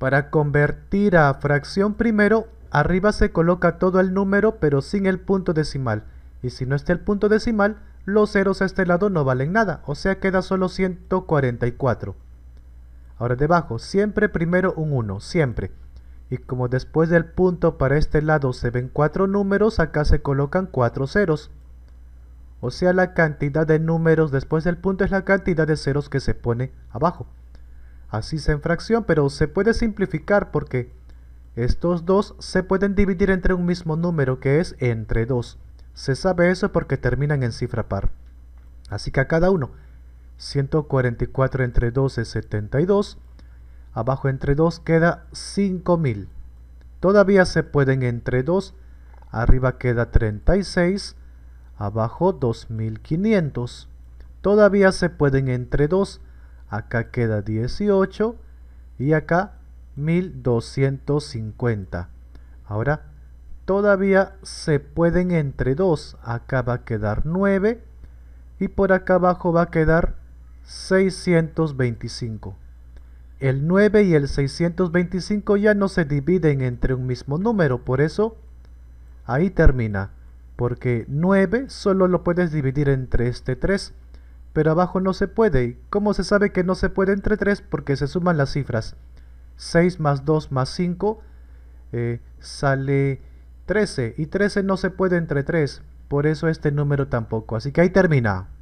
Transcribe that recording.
Para convertir a fracción primero, arriba se coloca todo el número pero sin el punto decimal. Y si no está el punto decimal, los ceros a este lado no valen nada, o sea queda solo 144. Ahora debajo, siempre primero un 1, siempre. Y como después del punto para este lado se ven cuatro números, acá se colocan cuatro ceros. O sea la cantidad de números después del punto es la cantidad de ceros que se pone abajo así en fracción, pero se puede simplificar porque estos dos se pueden dividir entre un mismo número que es entre 2. Se sabe eso porque terminan en cifra par. Así que a cada uno, 144 entre 2 es 72, abajo entre 2 queda 5000. Todavía se pueden entre 2, arriba queda 36, abajo 2500. Todavía se pueden entre 2, acá queda 18 y acá 1250. Ahora todavía se pueden entre 2, acá va a quedar 9 y por acá abajo va a quedar 625. El 9 y el 625 ya no se dividen entre un mismo número, por eso ahí termina, porque 9 solo lo puedes dividir entre este 3 pero abajo no se puede. ¿Cómo se sabe que no se puede entre 3? Porque se suman las cifras. 6 más 2 más 5 eh, sale 13. Y 13 no se puede entre 3. Por eso este número tampoco. Así que ahí termina.